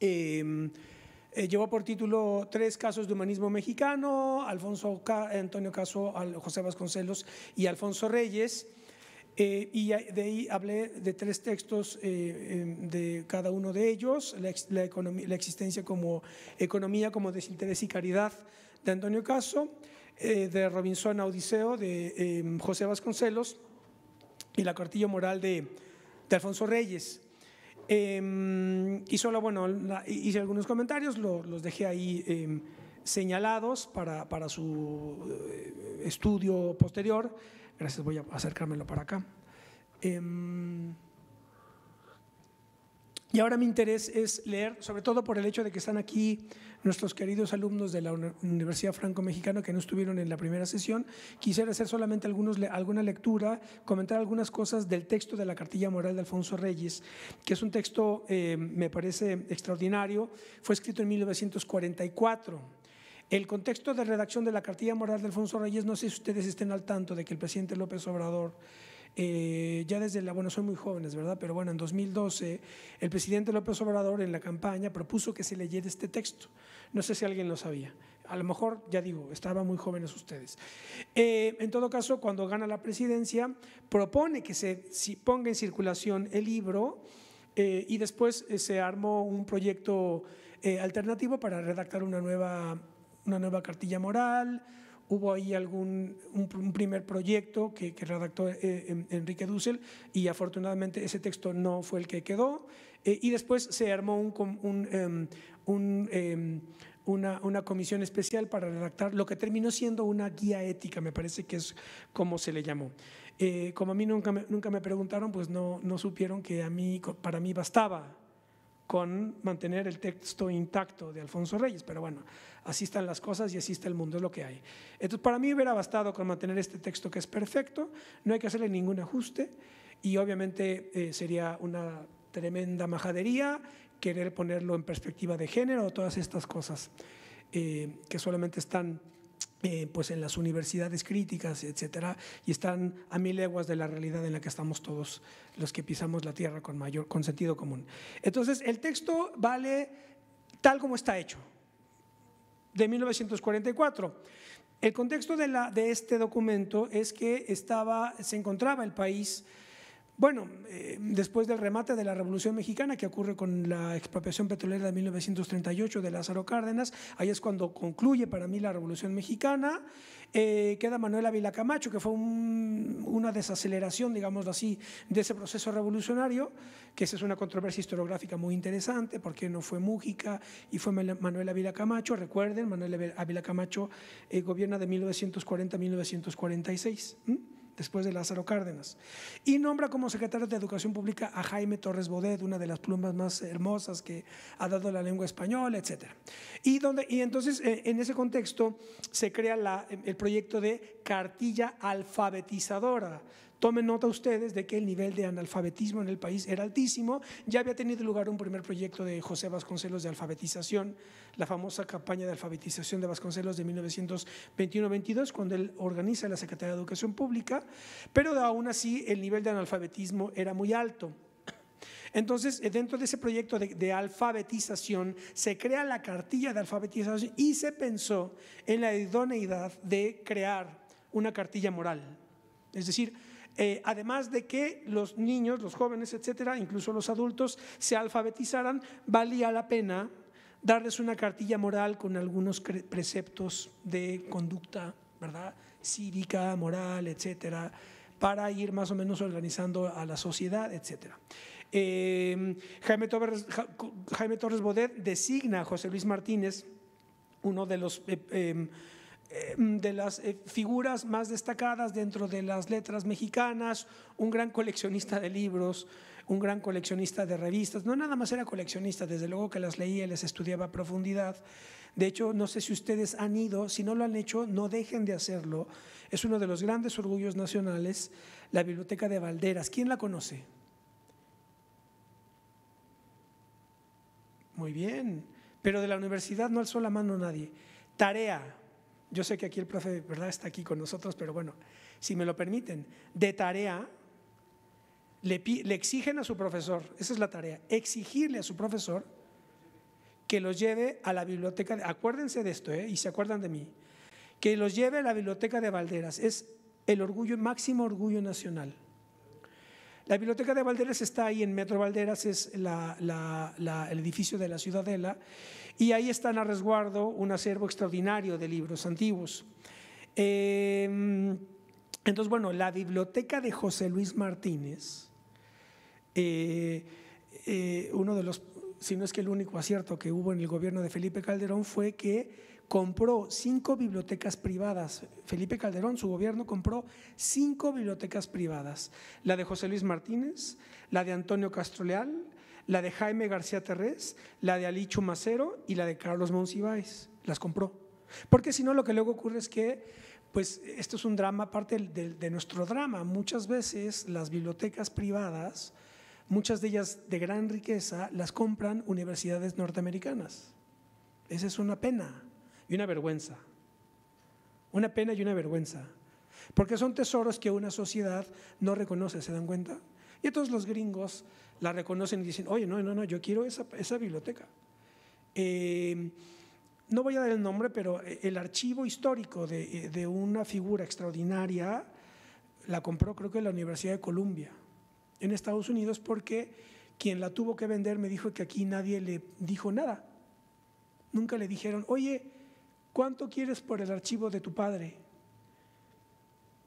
Em, eh, llevó por título tres casos de humanismo mexicano, Alfonso Antonio Caso, José Vasconcelos y Alfonso Reyes. Eh, y de ahí hablé de tres textos eh, em, de cada uno de ellos, la, existencia como economía, como desinterés y caridad de Antonio Caso, de Robinson Odiseo, de em, José Vasconcelos y la cartilla moral de Alfonso Reyes. Em, y solo, bueno, hice algunos comentarios, los dejé ahí em, señalados para, para su eh, estudio posterior. Gracias, voy a acercármelo para acá. Em, y ahora mi interés es leer, sobre todo por el hecho de que están aquí nuestros queridos alumnos de la Universidad Franco-Mexicana que no estuvieron en la primera sesión. Quisiera hacer solamente alguna lectura, comentar algunas cosas del texto de la cartilla moral de Alfonso Reyes, que es un texto, eh, me parece, extraordinario. Fue escrito en 1944. El contexto de redacción de la cartilla moral de Alfonso Reyes, no sé si ustedes estén al tanto de que el presidente López Obrador eh, ya desde la, bueno, son muy jóvenes, ¿verdad? Pero bueno, en 2012 el presidente López Obrador en la campaña propuso que se leyera este texto. No sé si alguien lo sabía. A lo mejor, ya digo, estaban muy jóvenes ustedes. Eh, en todo caso, cuando gana la presidencia, propone que se ponga en circulación el libro eh, y después se armó un proyecto alternativo para redactar una nueva, una nueva cartilla moral hubo ahí algún un, primer proyecto que, redactó eh, em, Enrique Dussel y afortunadamente ese texto no fue el que quedó. Eh, y después se armó un, em, em, una, comisión especial para redactar lo que terminó siendo una guía ética, me parece que es como se le llamó. Eh, como a mí nunca me, nunca me preguntaron, pues no, no supieron que a mí, para mí bastaba con mantener el texto intacto de Alfonso Reyes, pero bueno, así están las cosas y así está el mundo, es lo que hay. Entonces, para mí hubiera bastado con mantener este texto que es perfecto, no hay que hacerle ningún ajuste y obviamente eh, sería una tremenda majadería querer ponerlo en perspectiva de género, todas estas cosas eh, que solamente están eh, pues en las universidades críticas, etcétera, y están a mil leguas de la realidad en la que estamos todos los que pisamos la tierra con mayor sentido común. Entonces, el texto vale tal como está hecho, de 1944. El contexto de, de este documento es que estaba, se encontraba el país bueno, eh, después del remate de la Revolución Mexicana que ocurre con la expropiación petrolera de 1938 de Lázaro Cárdenas, ahí es cuando concluye para mí la Revolución Mexicana, eh, queda Manuel Ávila Camacho, que fue una desaceleración, digamos así, de ese proceso revolucionario, que esa es una controversia historiográfica muy interesante, porque no fue Mújica y fue Manuel Ávila Camacho, recuerden, Manuel Ávila Camacho eh, gobierna de 1940 a 1946 después de Lázaro Cárdenas. Y nombra como secretario de Educación Pública a Jaime Torres Bodet, una de las plumas más hermosas que ha dado la lengua española, etc. Y, entonces, eh, en ese contexto, se crea el proyecto de cartilla alfabetizadora Tomen nota ustedes de que el nivel de analfabetismo en el país era altísimo. Ya había tenido lugar un primer proyecto de José Vasconcelos de alfabetización, la famosa campaña de alfabetización de Vasconcelos de 1921-22, cuando él organiza la Secretaría de Educación Pública, pero aún así el nivel de analfabetismo era muy alto. Entonces, eh, dentro de ese proyecto de, de, alfabetización, se crea la cartilla de alfabetización y se pensó en la idoneidad de crear una cartilla moral. Es decir, eh, además de que los niños, los jóvenes, etcétera, incluso los adultos, se alfabetizaran, valía la pena darles una cartilla moral con algunos preceptos de conducta, ¿verdad? Cívica, moral, etcétera, para ir más o menos organizando a la sociedad, etcétera. Em, Jaime, Torres, Jaime Bodet designa a José Luis Martínez, uno de los eh, em, Em, de las eh, figuras más destacadas dentro de las letras mexicanas, un gran coleccionista de libros, un gran coleccionista de revistas, no nada más era coleccionista, desde luego que las leía y les estudiaba a profundidad. De hecho, no sé si ustedes han ido, si no lo han hecho, no dejen de hacerlo. Es uno de los grandes orgullos nacionales, la Biblioteca de Valderas. ¿Quién la conoce? Muy bien, pero de la universidad no alzó la mano nadie. Tarea, yo sé que aquí el profe, ¿verdad?, está aquí con nosotros, pero bueno, si me lo permiten, de tarea, le, exigen a su profesor, esa es la tarea, exigirle a su profesor que los lleve a la biblioteca, acuérdense de esto, ¿eh? y se acuerdan de mí, que los lleve a la biblioteca de Valderas, es el orgullo, máximo orgullo nacional. La biblioteca de Valderas está ahí en Metro Valderas, es el edificio de la Ciudadela, y ahí están a resguardo un acervo extraordinario de libros antiguos. Em, entonces, bueno, la biblioteca de José Luis Martínez, eh, eh, uno de los, si no es que el único acierto que hubo en el gobierno de Felipe Calderón fue que compró cinco bibliotecas privadas. Felipe Calderón, su gobierno, compró cinco bibliotecas privadas. La de José Luis Martínez, la de Antonio Castroleal, la de Jaime García Terrés, la de Alichu Macero y la de Carlos Monsiváis. Las compró. Porque si no, lo que luego ocurre es que, pues, esto es un drama, parte de nuestro drama. Muchas veces las bibliotecas privadas, muchas de ellas de gran riqueza, las compran universidades norteamericanas. Esa es una pena y una vergüenza. Una pena y una vergüenza. Porque son tesoros que una sociedad no reconoce, ¿se dan cuenta? Y todos los gringos la reconocen y dicen, oye, no, no, no, yo quiero esa, biblioteca. Em, no voy a dar el nombre, pero eh, el archivo histórico de, eh, de una figura extraordinaria la compró creo que la Universidad de Columbia en Estados Unidos porque quien la tuvo que vender me dijo que aquí nadie le dijo nada. Nunca le dijeron, oye, ¿Cuánto quieres por el archivo de tu padre?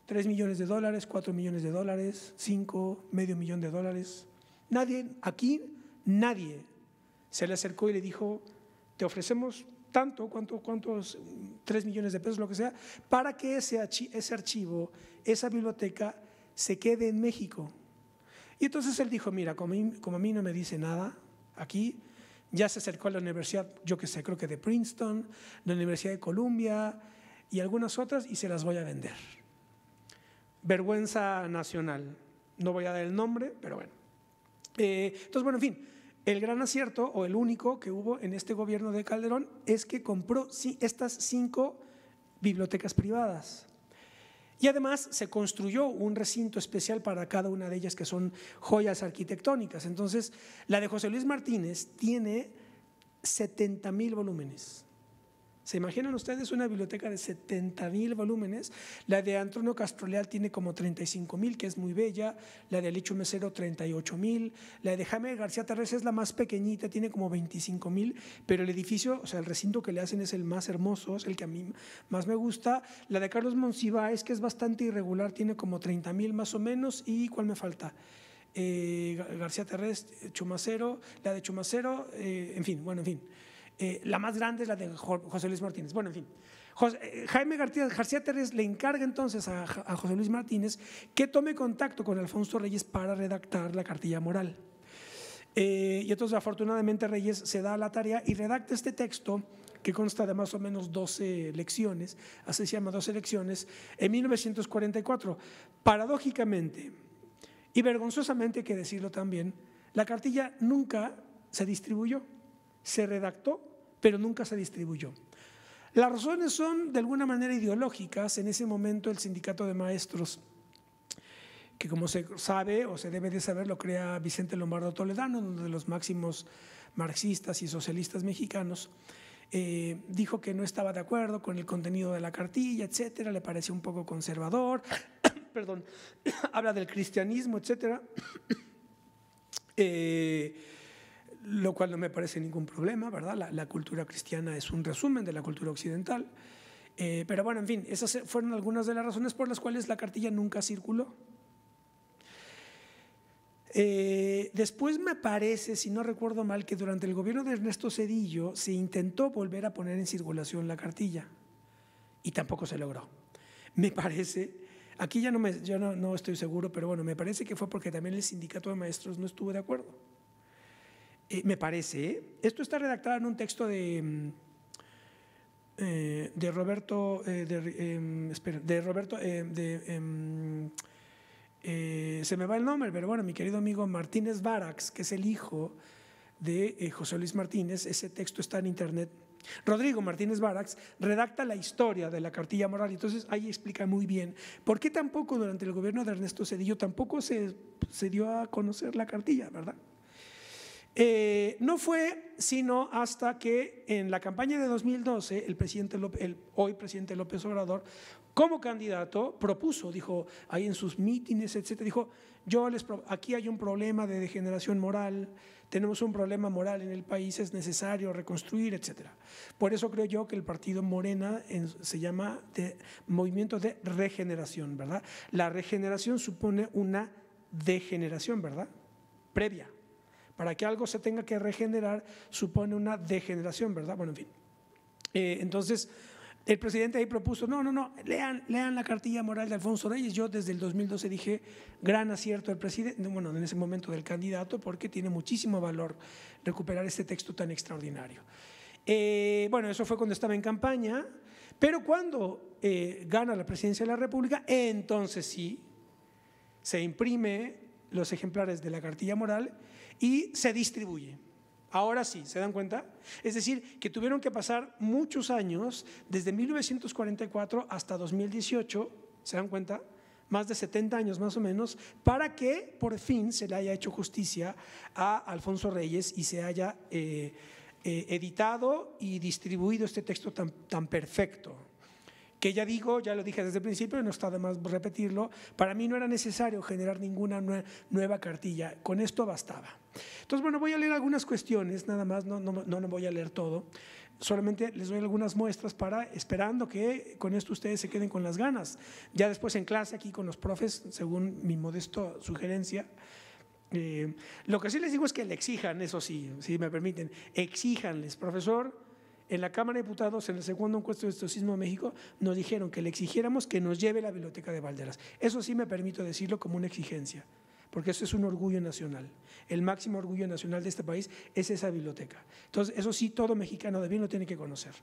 ¿Tres millones de dólares? ¿Cuatro millones de dólares? ¿Cinco? ¿Medio millón de dólares? Nadie, aquí nadie se le acercó y le dijo, te ofrecemos tanto, cuánto, cuántos, tres millones de pesos, lo que sea, para que ese, archivo, esa biblioteca se quede en México. Y entonces él dijo, mira, como a mí no me dice nada aquí, ya se acercó a la universidad, yo que sé, creo que de Princeton, la Universidad de Columbia y algunas otras y se las voy a vender. Vergüenza nacional. No voy a dar el nombre, pero bueno. Eh, entonces, bueno, en fin, el gran acierto o el único que hubo en este gobierno de Calderón es que compró estas cinco bibliotecas privadas. Y además se construyó un recinto especial para cada una de ellas que son joyas arquitectónicas. Entonces, la de José Luis Martínez tiene 70 mil volúmenes. ¿Se imaginan ustedes una biblioteca de 70 mil volúmenes? La de Antonio Castroleal tiene como 35 mil, que es muy bella. La de Alicho Mesero, 38 mil. La de Jaime García Terrés es la más pequeñita, tiene como 25 mil. Pero el edificio, o sea, el recinto que le hacen es el más hermoso, es el que a mí más me gusta. La de Carlos es que es bastante irregular, tiene como 30 mil más o menos. ¿Y cuál me falta? Eh, García Terrés, Chumacero, la de Chumacero, eh, en fin, bueno, en fin. Eh, la más grande es la de José Luis Martínez. Bueno, en fin. Eh, Jaime García, García Terres le encarga entonces a, José Luis Martínez que tome contacto con Alfonso Reyes para redactar la cartilla moral. Eh, y entonces afortunadamente Reyes se da a la tarea y redacta este texto que consta de más o menos 12 lecciones, así se llama 12 lecciones, en 1944. Paradójicamente y vergonzosamente hay que decirlo también, la cartilla nunca se distribuyó, se redactó pero nunca se distribuyó. Las razones son de alguna manera ideológicas. En ese momento el sindicato de maestros, que como se sabe o se debe de saber, lo crea Vicente Lombardo Toledano, uno de los máximos marxistas y socialistas mexicanos, eh, dijo que no estaba de acuerdo con el contenido de la cartilla, etcétera, le pareció un poco conservador, perdón, habla del cristianismo, etcétera. Eh, lo cual no me parece ningún problema, ¿verdad? La, cultura cristiana es un resumen de la cultura occidental. Eh, pero bueno, en fin, esas fueron algunas de las razones por las cuales la cartilla nunca circuló. Eh, después me parece, si no recuerdo mal, que durante el gobierno de Ernesto Cedillo se intentó volver a poner en circulación la cartilla y tampoco se logró. Me parece, aquí ya no, me, ya no estoy seguro, pero bueno, me parece que fue porque también el sindicato de maestros no estuvo de acuerdo. Eh, me parece. ¿eh? Esto está redactado en un texto de, mm, eh, de Roberto, mm, de, Roberto, mm, se me va el nombre, pero bueno, mi querido amigo Martínez Varax, que es el hijo de José Luis Martínez, ese texto está en internet. Rodrigo Martínez Varax, redacta la historia de la cartilla moral, entonces ahí explica muy bien por qué tampoco durante el gobierno de Ernesto Cedillo tampoco se dio a conocer la cartilla, ¿verdad? Eh, no fue sino hasta que en la campaña de 2012 el, presidente López, el hoy presidente López Obrador, como candidato, propuso, dijo ahí en sus mítines, etcétera, dijo, yo les aquí hay un problema de degeneración moral, tenemos un problema moral en el país, es necesario reconstruir, etcétera. Por eso creo yo que el partido Morena se llama de, Movimiento de Regeneración, ¿verdad? La regeneración supone una degeneración, ¿verdad? Previa. Para que algo se tenga que regenerar supone una degeneración, ¿verdad? Bueno, en fin. Eh, entonces, el presidente ahí propuso, no, no, no, lean, lean la cartilla moral de Alfonso Reyes. Yo desde el 2012 dije, gran acierto del presidente, bueno, en ese momento del candidato, porque tiene muchísimo valor recuperar este texto tan extraordinario. Eh, bueno, eso fue cuando estaba en campaña, pero cuando eh, gana la presidencia de la República, entonces sí, se imprime los ejemplares de la cartilla moral y se distribuye. Ahora sí, ¿se dan cuenta? Es decir, que tuvieron que pasar muchos años, desde 1944 hasta 2018, ¿se dan cuenta? Más de 70 años más o menos, para que por fin se le haya hecho justicia a Alfonso Reyes y se haya eh, eh, editado y distribuido este texto tan perfecto que ya digo, ya lo dije desde el principio, no está de más repetirlo, para mí no era necesario generar ninguna nueva cartilla, con esto bastaba. Entonces, bueno, voy a leer algunas cuestiones, nada más, no, no, no, voy a leer todo, solamente les doy algunas muestras para, esperando que con esto ustedes se queden con las ganas. Ya después en clase aquí con los profes, según mi modesto sugerencia, eh, lo que sí les digo es que le exijan, eso sí, si me permiten, exíjanles, profesor, en la Cámara de Diputados, en el segundo encuesto de estocismo de México, nos dijeron que le exigiéramos que nos lleve la biblioteca de Valderas. Eso sí me permito decirlo como una exigencia, porque eso es un orgullo nacional. El máximo orgullo nacional de este país es esa biblioteca. Entonces, eso sí, todo mexicano de bien lo tiene que conocer.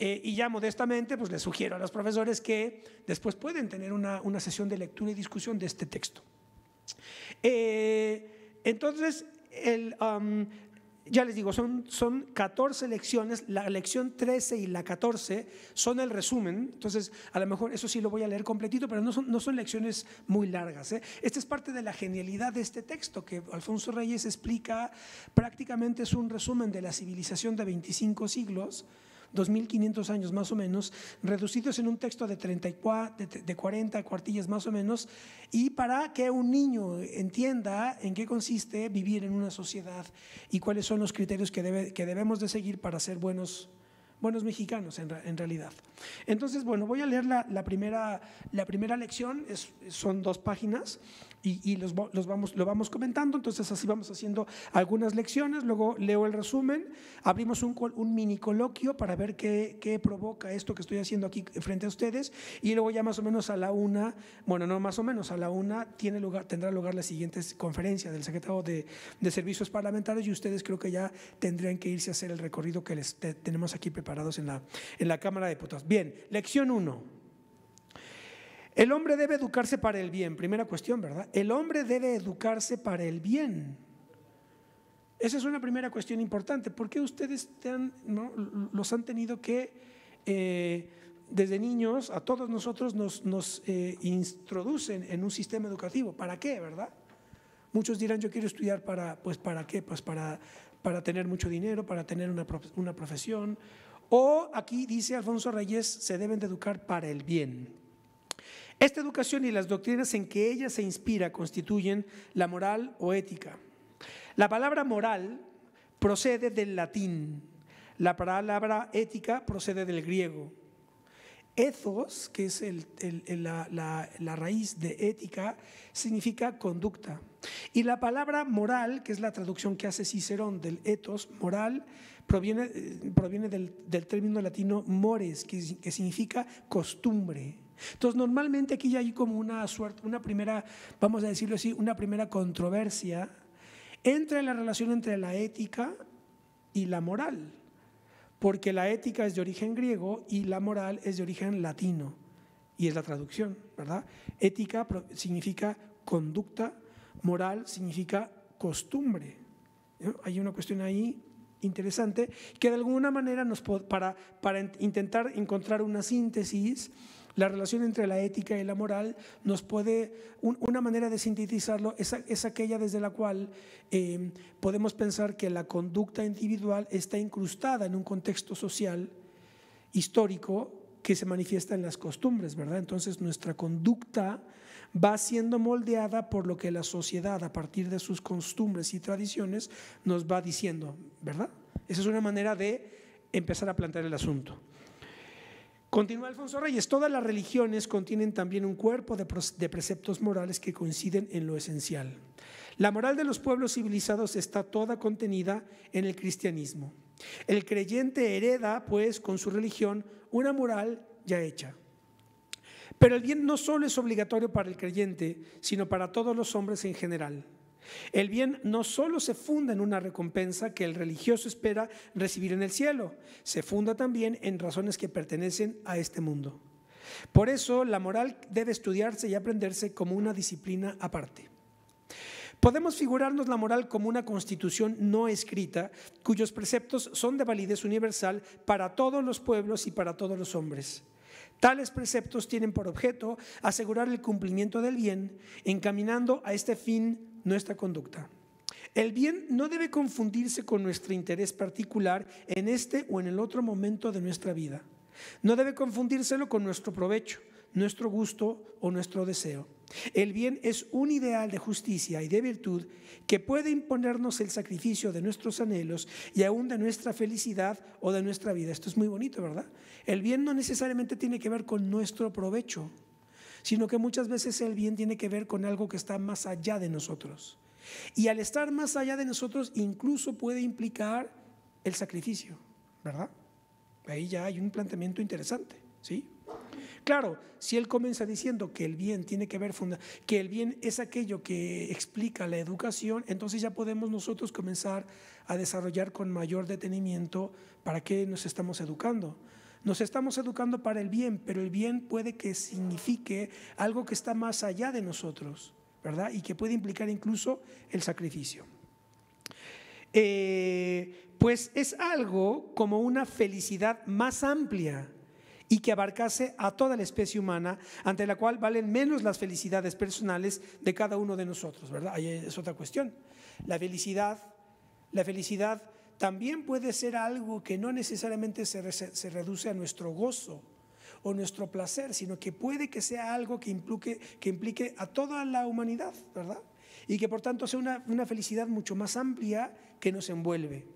Eh, y ya modestamente, pues le sugiero a los profesores que después pueden tener una, una sesión de lectura y discusión de este texto. Eh, entonces, el, ya les digo, son, son 14 lecciones, la lección 13 y la 14 son el resumen, entonces a lo mejor eso sí lo voy a leer completito, pero no son, no son lecciones muy largas. ¿eh? Esta es parte de la genialidad de este texto que Alfonso Reyes explica, prácticamente es un resumen de la civilización de 25 siglos, 2.500 años más o menos, reducidos en un texto de, 34, de, 40 cuartillas más o menos, y para que un niño entienda en qué consiste vivir en una sociedad y cuáles son los criterios que, que debemos de seguir para ser buenos buenos mexicanos en, realidad. Entonces, bueno, voy a leer la, primera, la primera lección, son dos páginas y, los, vamos, lo vamos comentando, entonces así vamos haciendo algunas lecciones, luego leo el resumen, abrimos un, un mini coloquio para ver qué, provoca esto que estoy haciendo aquí frente a ustedes y luego ya más o menos a la una, bueno, no más o menos, a la una tiene lugar, tendrá lugar la siguiente conferencia del secretario de, Servicios Parlamentarios y ustedes creo que ya tendrían que irse a hacer el recorrido que les tenemos aquí preparado parados en la, en la Cámara de Diputados. Bien, lección 1. El hombre debe educarse para el bien. Primera cuestión, ¿verdad? El hombre debe educarse para el bien. Esa es una primera cuestión importante. ¿Por qué ustedes los han tenido que, eh, desde niños, a todos nosotros nos, eh, introducen en un sistema educativo? ¿Para qué, verdad? Muchos dirán, yo quiero estudiar para, pues, ¿para qué? Pues para, para tener mucho dinero, para tener una, una profesión, o aquí dice Alfonso Reyes, se deben de educar para el bien. Esta educación y las doctrinas en que ella se inspira constituyen la moral o ética. La palabra moral procede del latín, la palabra ética procede del griego. Ethos, que es la, raíz de ética, significa conducta. Y la palabra moral, que es la traducción que hace Cicerón del ethos, moral, proviene, eh, del, término latino mores, que, que significa costumbre. Entonces, normalmente aquí ya hay como una suerte, una primera, vamos a decirlo así, una primera controversia entre la relación entre la ética y la moral porque la ética es de origen griego y la moral es de origen latino, y es la traducción, ¿verdad? Ética significa conducta, moral significa costumbre. Hay una cuestión ahí interesante que de alguna manera nos para, para intentar encontrar una síntesis la relación entre la ética y la moral nos puede, una manera de sintetizarlo es, aquella desde la cual em, podemos pensar que la conducta individual está incrustada en un contexto social histórico que se manifiesta en las costumbres, ¿verdad? Entonces nuestra conducta va siendo moldeada por lo que la sociedad, a partir de sus costumbres y tradiciones, nos va diciendo, ¿verdad? Esa es una manera de empezar a plantear el asunto. Continúa Alfonso Reyes, todas las religiones contienen también un cuerpo de, preceptos morales que coinciden en lo esencial. La moral de los pueblos civilizados está toda contenida en el cristianismo. El creyente hereda, pues, con su religión una moral ya hecha. Pero el bien no solo es obligatorio para el creyente, sino para todos los hombres en general. El bien no solo se funda en una recompensa que el religioso espera recibir en el cielo, se funda también en razones que pertenecen a este mundo. Por eso la moral debe estudiarse y aprenderse como una disciplina aparte. Podemos figurarnos la moral como una constitución no escrita, cuyos preceptos son de validez universal para todos los pueblos y para todos los hombres. Tales preceptos tienen por objeto asegurar el cumplimiento del bien, encaminando a este fin nuestra conducta. El bien no debe confundirse con nuestro interés particular en este o en el otro momento de nuestra vida. No debe confundírselo con nuestro provecho, nuestro gusto o nuestro deseo. El bien es un ideal de justicia y de virtud que puede imponernos el sacrificio de nuestros anhelos y aún de nuestra felicidad o de nuestra vida. Esto es muy bonito, ¿verdad? El bien no necesariamente tiene que ver con nuestro provecho sino que muchas veces el bien tiene que ver con algo que está más allá de nosotros. Y al estar más allá de nosotros incluso puede implicar el sacrificio, ¿verdad? Ahí ya hay un planteamiento interesante, ¿sí? Claro, si él comienza diciendo que el bien tiene que ver que el bien es aquello que explica la educación, entonces ya podemos nosotros comenzar a desarrollar con mayor detenimiento para qué nos estamos educando. Nos estamos educando para el bien, pero el bien puede que signifique algo que está más allá de nosotros, ¿verdad? Y que puede implicar incluso el sacrificio. Eh, pues es algo como una felicidad más amplia y que abarcase a toda la especie humana, ante la cual valen menos las felicidades personales de cada uno de nosotros, ¿verdad? Ahí es otra cuestión. La felicidad, la felicidad también puede ser algo que no necesariamente se, reduce a nuestro gozo o nuestro placer, sino que puede que sea algo que implique, que implique a toda la humanidad, ¿verdad? Y que por tanto sea una, una felicidad mucho más amplia que nos envuelve.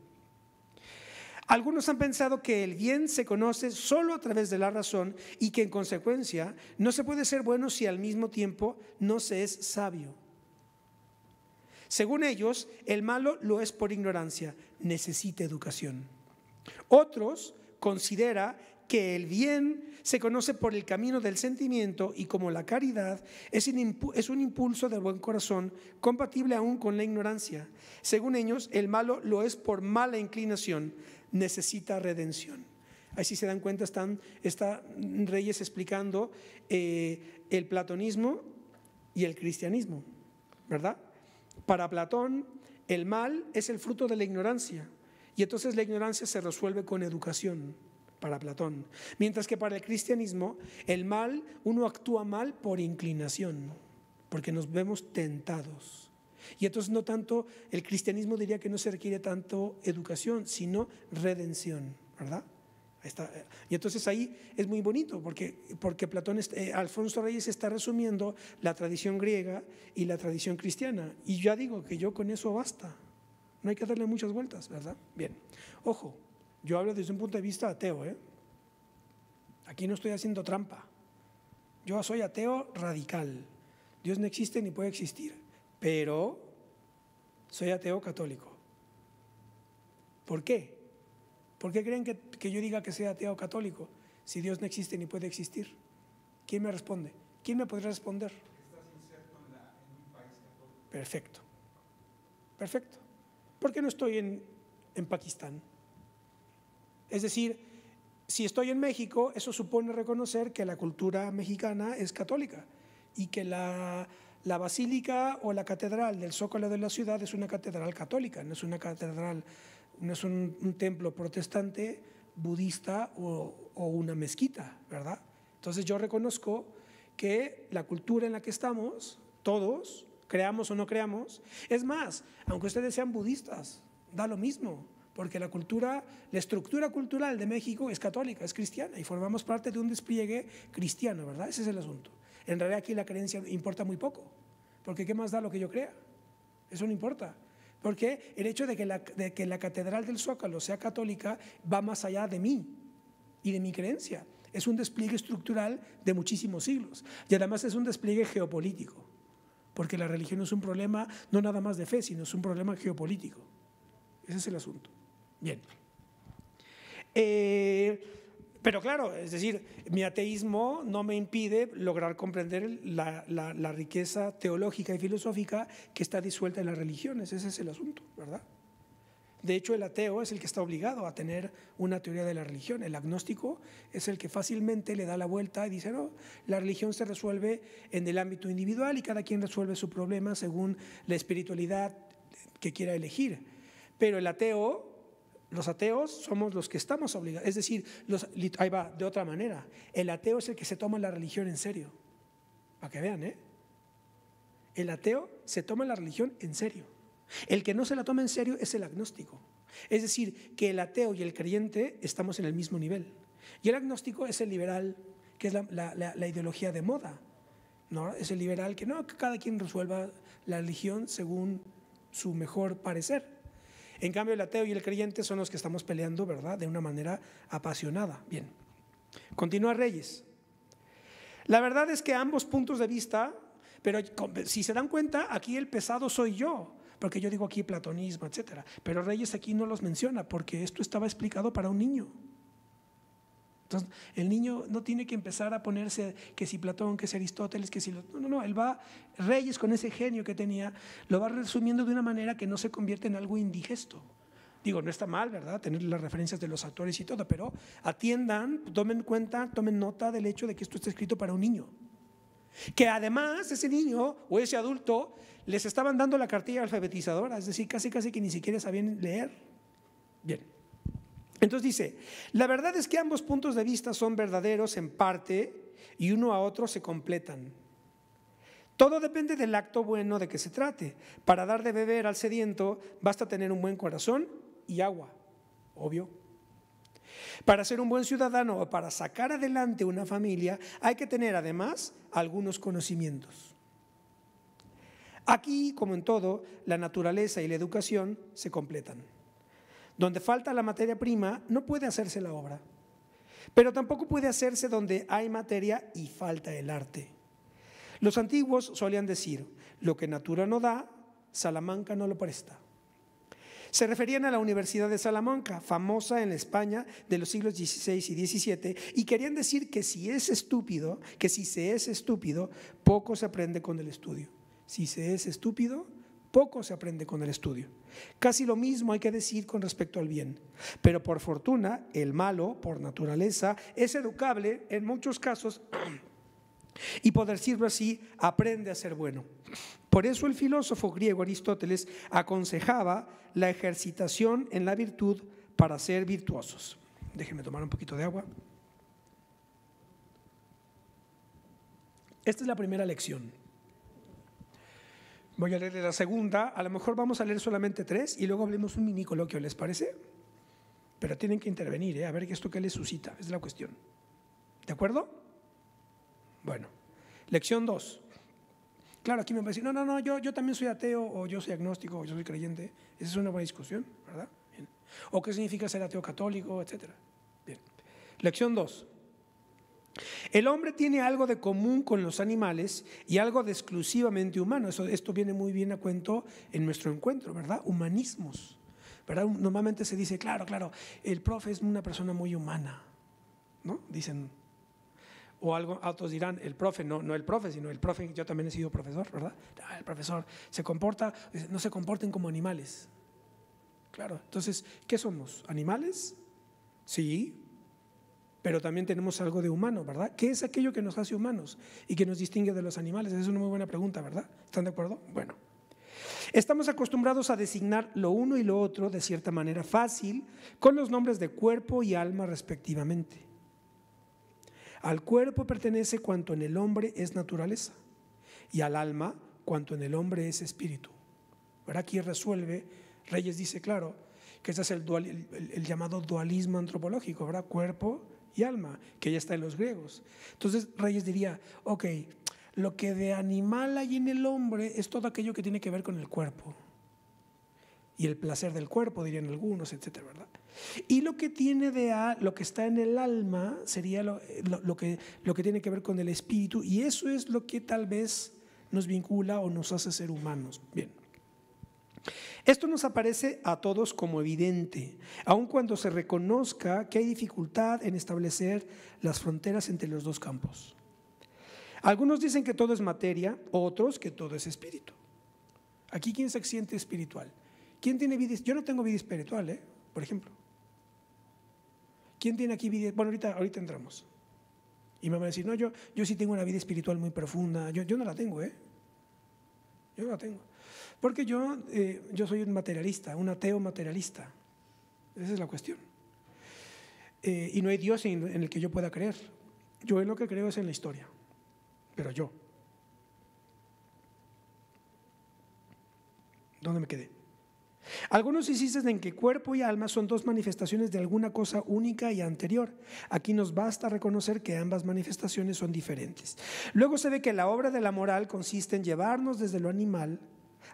Algunos han pensado que el bien se conoce solo a través de la razón y que en consecuencia no se puede ser bueno si al mismo tiempo no se es sabio. Según ellos, el malo lo es por ignorancia, necesita educación. Otros considera que el bien se conoce por el camino del sentimiento y como la caridad es un impulso del buen corazón compatible aún con la ignorancia. Según ellos, el malo lo es por mala inclinación, necesita redención. Así se dan cuenta, están Reyes explicando eh, el platonismo y el cristianismo, ¿verdad? Para Platón, el mal es el fruto de la ignorancia y entonces la ignorancia se resuelve con educación para Platón. Mientras que para el cristianismo, el mal, uno actúa mal por inclinación, porque nos vemos tentados. Y entonces no tanto, el cristianismo diría que no se requiere tanto educación, sino redención, ¿verdad? Eh, y entonces ahí es muy bonito porque, porque Platón, eh, Alfonso Reyes está resumiendo la tradición griega y la tradición cristiana. Y ya digo que yo con eso basta. No hay que darle muchas vueltas, ¿verdad? Bien. Ojo, yo hablo desde un punto de vista ateo. ¿eh? Aquí no estoy haciendo trampa. Yo soy ateo radical. Dios no existe ni puede existir. Pero soy ateo católico. ¿Por qué? ¿Por qué creen que, yo diga que sea ateo católico si Dios no existe ni puede existir? ¿Quién me responde? ¿Quién me podría responder? Perfecto. Perfecto. ¿Por qué no estoy en, Pakistán? Es decir, si estoy en México, eso supone reconocer que la cultura mexicana es católica y que la, la, basílica o la catedral del zócalo de la ciudad es una catedral católica, no es una catedral no es un, templo protestante, budista o, una mezquita, ¿verdad? Entonces yo reconozco que la cultura en la que estamos, todos, creamos o no creamos, es más, aunque ustedes sean budistas, da lo mismo, porque la cultura, la estructura cultural de México es católica, es cristiana y formamos parte de un despliegue cristiano, ¿verdad? Ese es el asunto. En realidad aquí la creencia importa muy poco, porque ¿qué más da lo que yo crea? Eso no importa. Porque el hecho de que, la, que la Catedral del Zócalo sea católica va más allá de mí y de mi creencia. Es un despliegue estructural de muchísimos siglos. Y además es un despliegue geopolítico. Porque la religión es un problema no nada más de fe, sino es un problema geopolítico. Ese es el asunto. Bien. Eh, pero claro, es decir, mi ateísmo no me impide lograr comprender la, riqueza teológica y filosófica que está disuelta en las religiones. Ese es el asunto, ¿verdad? De hecho, el ateo es el que está obligado a tener una teoría de la religión. El agnóstico es el que fácilmente le da la vuelta y dice, no, la religión se resuelve en el ámbito individual y cada quien resuelve su problema según la espiritualidad que quiera elegir. Pero el ateo los ateos somos los que estamos obligados. Es decir, ahí va, de otra manera. El ateo es el que se toma la religión en serio. Para que vean, ¿eh? El ateo se toma la religión en serio. El que no se la toma en serio es el agnóstico. Es decir, que el ateo y el creyente estamos en el mismo nivel. Y el agnóstico es el liberal, que es la, ideología de moda. ¿no? Es el liberal que no, que cada quien resuelva la religión según su mejor parecer. En cambio, el ateo y el creyente son los que estamos peleando, ¿verdad? De una manera apasionada. Bien, continúa Reyes. La verdad es que ambos puntos de vista, pero si se dan cuenta, aquí el pesado soy yo, porque yo digo aquí platonismo, etcétera. Pero Reyes aquí no los menciona, porque esto estaba explicado para un niño. Entonces, el niño no tiene que empezar a ponerse que si Platón, que si Aristóteles, que si... No, no, no, él va, Reyes con ese genio que tenía, lo va resumiendo de una manera que no se convierte en algo indigesto. Digo, no está mal, ¿verdad? Tener las referencias de los autores y todo, pero atiendan, tomen cuenta, tomen nota del hecho de que esto está escrito para un niño. Que además ese niño o ese adulto les estaban dando la cartilla alfabetizadora, es decir, casi casi que ni siquiera sabían leer. Bien. Entonces dice, la verdad es que ambos puntos de vista son verdaderos en parte y uno a otro se completan. Todo depende del acto bueno de que se trate. Para dar de beber al sediento basta tener un buen corazón y agua, obvio. Para ser un buen ciudadano o para sacar adelante una familia hay que tener además algunos conocimientos. Aquí, como en todo, la naturaleza y la educación se completan. Donde falta la materia prima, no puede hacerse la obra. Pero tampoco puede hacerse donde hay materia y falta el arte. Los antiguos solían decir, lo que natura no da, Salamanca no lo presta. Se referían a la Universidad de Salamanca, famosa en España de los siglos XVI y XVII, y querían decir que si es estúpido, que si se es estúpido, poco se aprende con el estudio. Si se es estúpido, poco se aprende con el estudio. Casi lo mismo hay que decir con respecto al bien. Pero por fortuna, el malo, por naturaleza, es educable en muchos casos y, por decirlo así, aprende a ser bueno. Por eso el filósofo griego Aristóteles aconsejaba la ejercitación en la virtud para ser virtuosos. Déjenme tomar un poquito de agua. Esta es la primera lección. Voy a leer la segunda. A lo mejor vamos a leer solamente tres y luego hablemos un minicoloquio, ¿les parece? Pero tienen que intervenir, ¿eh? a ver esto qué les suscita. Es la cuestión. ¿De acuerdo? Bueno. Lección dos. Claro, aquí me van a decir, no, no, no, yo, yo también soy ateo, o yo soy agnóstico, o yo soy creyente. Esa es una buena discusión, ¿verdad? O qué significa ser ateo católico, etcétera. Bien. Lección dos. El hombre tiene algo de común con los animales y algo de exclusivamente humano. Eso, esto viene muy bien a cuento en nuestro encuentro, ¿verdad? Humanismos. ¿verdad? Normalmente se dice, claro, claro, el profe es una persona muy humana, ¿no? Dicen. O algo, otros dirán, el profe, no, no el profe, sino el profe, yo también he sido profesor, ¿verdad? Ah, el profesor se comporta, eh, no se comporten como animales. Claro, entonces, ¿qué somos? ¿Animales? Sí, pero también tenemos algo de humano, ¿verdad? ¿Qué es aquello que nos hace humanos y que nos distingue de los animales? es una muy buena pregunta, ¿verdad? ¿Están de acuerdo? Bueno. Estamos acostumbrados a designar lo uno y lo otro de cierta manera fácil con los nombres de cuerpo y alma respectivamente. Al cuerpo pertenece cuanto en el hombre es naturaleza y al alma cuanto en el hombre es espíritu. ¿Verdad? Aquí resuelve, Reyes dice claro, que ese es el, llamado dualismo antropológico, ¿verdad? Cuerpo, y alma, que ya está en los griegos. Entonces Reyes diría, ok, lo que de animal hay en el hombre es todo aquello que tiene que ver con el cuerpo. Y el placer del cuerpo, dirían algunos, etcétera, ¿verdad? Y lo que tiene de a, lo que está en el alma sería lo, que, lo que tiene que ver con el espíritu, y eso es lo que tal vez nos vincula o nos hace ser humanos. Bien. Esto nos aparece a todos como evidente, aun cuando se reconozca que hay dificultad en establecer las fronteras entre los dos campos. Algunos dicen que todo es materia, otros que todo es espíritu. Aquí, ¿quién se siente espiritual? ¿Quién tiene vida? Yo no tengo vida espiritual, ¿eh? por ejemplo. ¿Quién tiene aquí vida? Bueno, ahorita, ahorita entramos. Y me van a decir, no, yo, yo sí tengo una vida espiritual muy profunda. Yo, yo no la tengo, ¿eh? Yo no la tengo. Porque yo, eh, yo soy un materialista, un ateo materialista. Esa es la cuestión. Eh, y no hay Dios en, el que yo pueda creer. Yo en lo que creo es en la historia, pero yo. ¿Dónde me quedé? Algunos insisten en que cuerpo y alma son dos manifestaciones de alguna cosa única y anterior. Aquí nos basta reconocer que ambas manifestaciones son diferentes. Luego se ve que la obra de la moral consiste en llevarnos desde lo animal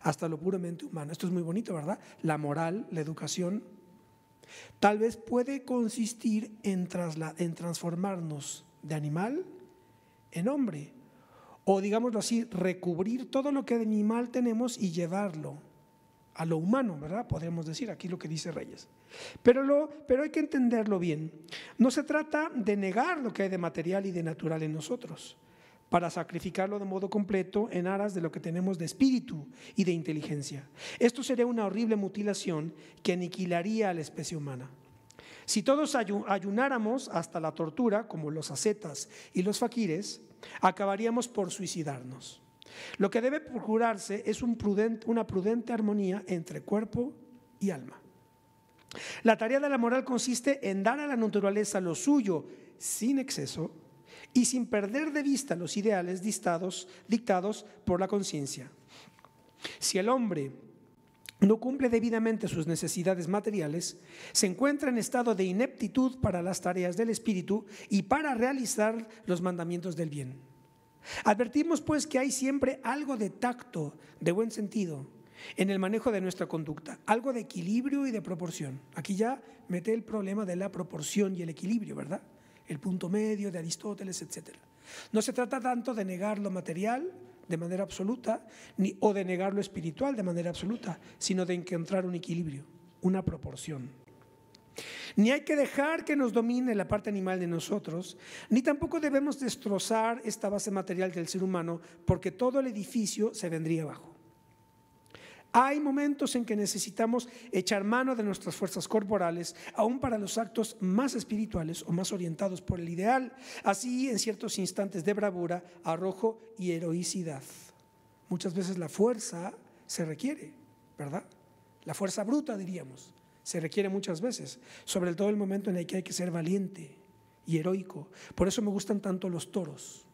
hasta lo puramente humano. Esto es muy bonito, ¿verdad? La moral, la educación, tal vez puede consistir en, en transformarnos de animal en hombre, o digámoslo así, recubrir todo lo que de animal tenemos y llevarlo a lo humano, ¿verdad? Podríamos decir aquí lo que dice Reyes. Pero, lo, pero hay que entenderlo bien. No se trata de negar lo que hay de material y de natural en nosotros para sacrificarlo de modo completo en aras de lo que tenemos de espíritu y de inteligencia. Esto sería una horrible mutilación que aniquilaría a la especie humana. Si todos ayunáramos hasta la tortura, como los ascetas y los faquires, acabaríamos por suicidarnos. Lo que debe procurarse es una prudente armonía entre cuerpo y alma. La tarea de la moral consiste en dar a la naturaleza lo suyo sin exceso y sin perder de vista los ideales dictados, por la conciencia. Si el hombre no cumple debidamente sus necesidades materiales, se encuentra en estado de ineptitud para las tareas del espíritu y para realizar los mandamientos del bien. Advertimos pues que hay siempre algo de tacto, de buen sentido, en el manejo de nuestra conducta, algo de equilibrio y de proporción. Aquí ya mete el problema de la proporción y el equilibrio, ¿verdad? el punto medio de Aristóteles, etc. No se trata tanto de negar lo material de manera absoluta ni, o de negar lo espiritual de manera absoluta, sino de encontrar un equilibrio, una proporción. Ni hay que dejar que nos domine la parte animal de nosotros, ni tampoco debemos destrozar esta base material del ser humano porque todo el edificio se vendría abajo. Hay momentos en que necesitamos echar mano de nuestras fuerzas corporales, aún para los actos más espirituales o más orientados por el ideal. Así, en ciertos instantes de bravura, arrojo y heroicidad. Muchas veces la fuerza se requiere, ¿verdad? La fuerza bruta, diríamos, se requiere muchas veces, sobre todo el momento en el que hay que ser valiente y heroico. Por eso me gustan tanto los toros,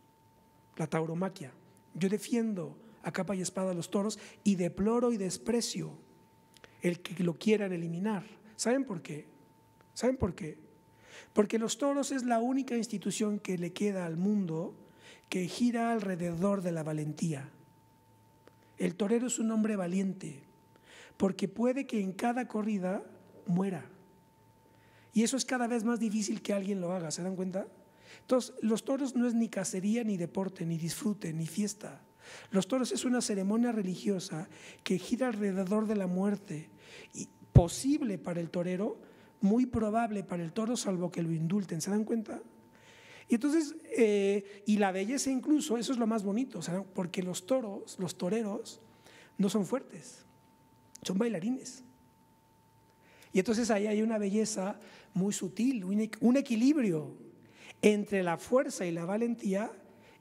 la tauromaquia. Yo defiendo a capa y espada a los toros y deploro y desprecio el que lo quieran eliminar. ¿Saben por qué? ¿Saben por qué? Porque los toros es la única institución que le queda al mundo que gira alrededor de la valentía. El torero es un hombre valiente, porque puede que en cada corrida muera. Y eso es cada vez más difícil que alguien lo haga, ¿se dan cuenta? Entonces, los toros no es ni cacería, ni deporte, ni disfrute, ni fiesta. Los toros es una ceremonia religiosa que gira alrededor de la muerte, y posible para el torero, muy probable para el toro, salvo que lo indulten. ¿Se dan cuenta? Y entonces, eh, y la belleza incluso, eso es lo más bonito, porque los toros, los toreros, no son fuertes, son bailarines. Y entonces ahí hay una belleza muy sutil, un equilibrio entre la fuerza y la valentía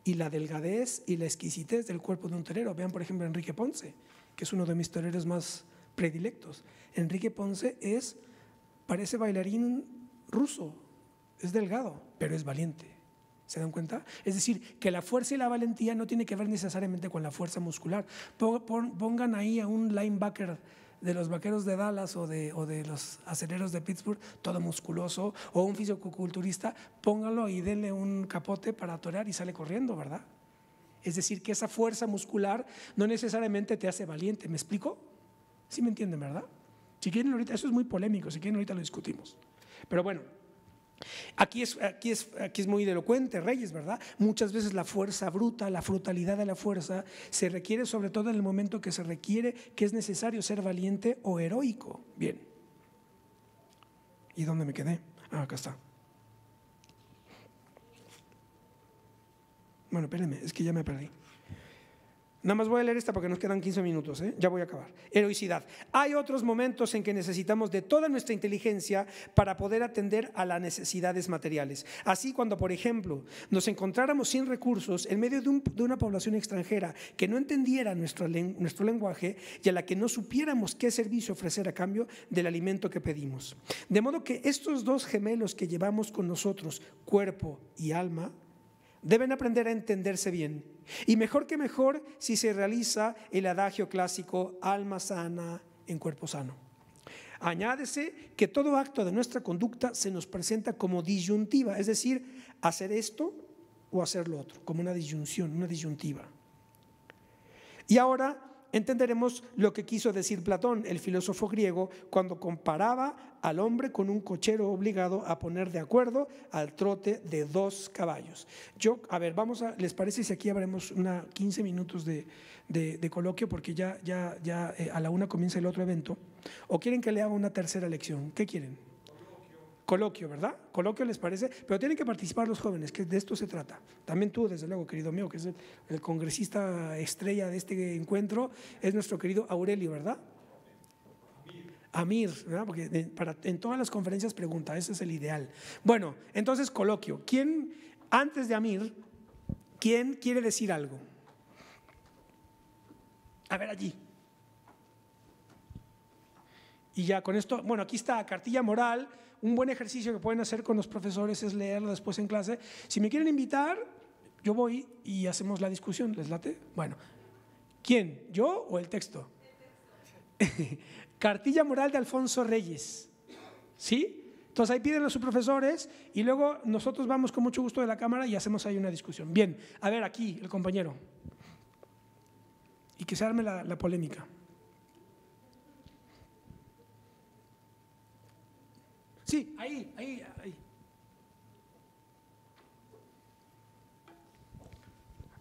y la delgadez y la exquisitez del cuerpo de un torero. Vean, por ejemplo, Enrique Ponce, que es uno de mis toreros más predilectos. Enrique Ponce es, parece bailarín ruso, es delgado, pero es valiente. ¿Se dan cuenta? Es decir, que la fuerza y la valentía no tiene que ver necesariamente con la fuerza muscular. Pongan ahí a un linebacker de los vaqueros de Dallas o de, o de los aceleros de Pittsburgh, todo musculoso, o un fisicoculturista, póngalo y denle un capote para torear y sale corriendo, ¿verdad? Es decir, que esa fuerza muscular no necesariamente te hace valiente, ¿me explico? ¿Sí me entienden, verdad? Si quieren ahorita, eso es muy polémico, si quieren ahorita lo discutimos. Pero bueno, Aquí es, aquí, es, aquí es muy elocuente, Reyes, ¿verdad? Muchas veces la fuerza bruta, la frutalidad de la fuerza, se requiere sobre todo en el momento que se requiere que es necesario ser valiente o heroico. Bien. ¿Y dónde me quedé? Ah, acá está. Bueno, espérenme, es que ya me perdí. Nada más voy a leer esta porque nos quedan 15 minutos, ¿eh? ya voy a acabar. Heroicidad. Hay otros momentos en que necesitamos de toda nuestra inteligencia para poder atender a las necesidades materiales. Así cuando, por ejemplo, nos encontráramos sin recursos en medio de, una población extranjera que no entendiera nuestro, nuestro lenguaje y a la que no supiéramos qué servicio ofrecer a cambio del alimento que pedimos. De modo que estos dos gemelos que llevamos con nosotros, cuerpo y alma, deben aprender a entenderse bien y mejor que mejor si se realiza el adagio clásico alma sana en cuerpo sano. Añádese que todo acto de nuestra conducta se nos presenta como disyuntiva, es decir, hacer esto o hacer lo otro, como una disyunción, una disyuntiva. Y ahora entenderemos lo que quiso decir Platón, el filósofo griego, cuando comparaba al hombre con un cochero obligado a poner de acuerdo al trote de dos caballos. Yo, a ver, vamos a, ¿les parece si aquí habremos una 15 minutos de, de, coloquio? Porque ya, ya, ya eh, a la una comienza el otro evento. ¿O quieren que le haga una tercera lección? ¿Qué quieren? coloquio, ¿verdad? Coloquio les parece, pero tienen que participar los jóvenes, que de esto se trata. También tú, desde luego, querido mío, que es el, congresista estrella de este encuentro, es nuestro querido Aurelio, ¿verdad? Amir, ¿verdad? porque en todas las conferencias pregunta, ese es el ideal. Bueno, entonces coloquio. ¿Quién, antes de Amir, quién quiere decir algo? A ver allí. Y ya con esto, bueno, aquí está cartilla moral, un buen ejercicio que pueden hacer con los profesores es leerlo después en clase. Si me quieren invitar, yo voy y hacemos la discusión. ¿Les late? Bueno, ¿quién? ¿Yo o el texto? Cartilla moral de Alfonso Reyes. ¿Sí? Entonces ahí piden a sus profesores y luego nosotros vamos con mucho gusto de la cámara y hacemos ahí una discusión. Bien, a ver aquí el compañero. Y que se arme la polémica. Sí, ahí, ahí, ahí.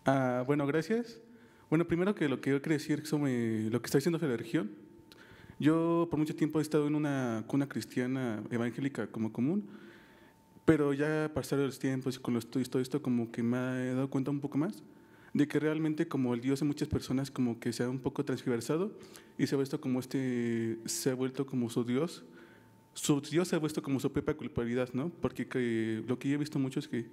Ah, bueno, gracias. Bueno, primero que lo que yo quiero decir sobre lo que está diciendo la religión. Yo por mucho tiempo he estado en una cuna cristiana evangélica como común, pero ya pasar los tiempos y con los todo esto como que me he dado cuenta un poco más de que realmente como el Dios de muchas personas como que se ha un poco transversado y se ha visto como este, se ha vuelto como su Dios se ha puesto como su propia culpabilidad, ¿no? Porque lo que yo he visto mucho es que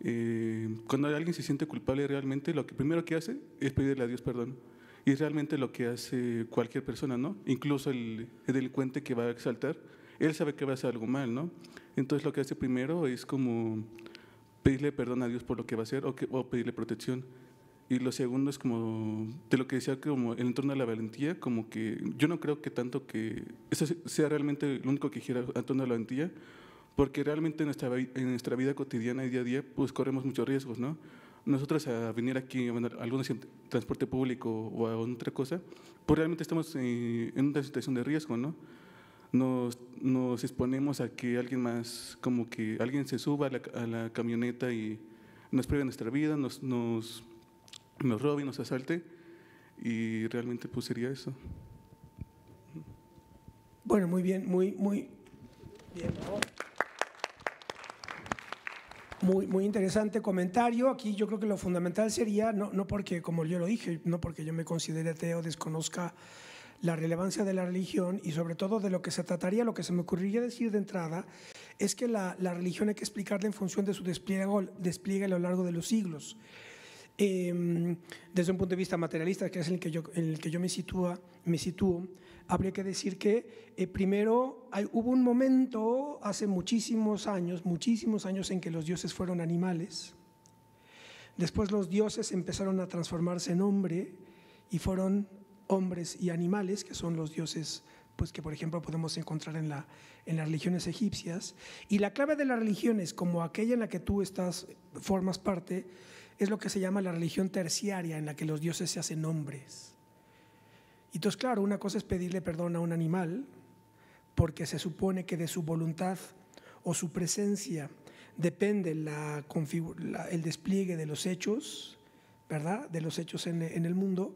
eh, cuando alguien se siente culpable realmente, lo que primero que hace es pedirle a Dios perdón. Y es realmente lo que hace cualquier persona, ¿no? Incluso el, delincuente que va a exaltar, él sabe que va a hacer algo mal, ¿no? Entonces lo que hace primero es como pedirle perdón a Dios por lo que va a hacer o, o pedirle protección. Y lo segundo es como, de lo que decía, como el entorno de la valentía, como que yo no creo que tanto que eso sea realmente lo único que gira en torno de la valentía, porque realmente en nuestra, en nuestra vida cotidiana y día a día, pues corremos muchos riesgos, ¿no? Nosotros a venir aquí a algún transporte público o a otra cosa, pues realmente estamos eh, en una situación de riesgo, ¿no? Nos, nos exponemos a que alguien más, como que alguien se suba a la, camioneta y nos pruebe nuestra vida, nos, nos nos robe, nos asalte y realmente pues sería eso. Bueno, muy bien, muy, muy Muy, muy interesante comentario. Aquí yo creo que lo fundamental sería, no, no porque, como yo lo dije, no porque yo me considere ateo, desconozca la relevancia de la religión y sobre todo de lo que se trataría, lo que se me ocurriría decir de entrada, es que la, la religión hay que explicarla en función de su despliegue, despliegue a lo largo de los siglos eh, desde un punto de vista materialista, que es el que yo, en el que yo me, sitúa, me sitúo, habría que decir que eh, primero hay, hubo un momento hace muchísimos años, muchísimos años en que los dioses fueron animales, después los dioses empezaron a transformarse en hombre y fueron hombres y animales, que son los dioses pues que por ejemplo podemos encontrar en, la, en las religiones egipcias. Y la clave de las religiones, como aquella en la que tú estás, formas parte, es lo que se llama la religión terciaria, en la que los dioses se hacen hombres. Y entonces, claro, una cosa es pedirle perdón a un animal, porque se supone que de su voluntad o su presencia depende la, el despliegue de los hechos, ¿verdad? De los hechos en, el mundo.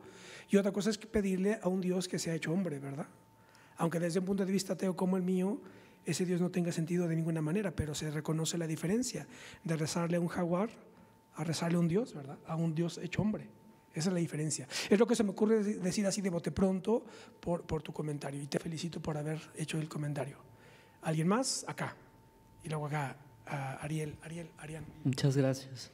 Y otra cosa es pedirle a un Dios que se ha hecho hombre, ¿verdad? Aunque desde un punto de vista ateo como el mío, ese Dios no tenga sentido de ninguna manera, pero se reconoce la diferencia de rezarle a un jaguar a rezarle a un Dios, ¿verdad? A un Dios hecho hombre. Esa es la diferencia. Es lo que se me ocurre decir así de bote pronto por, por tu comentario. Y te felicito por haber hecho el comentario. ¿Alguien más? Acá. Y luego acá, Ariel, Ariel, Arián. Muchas gracias.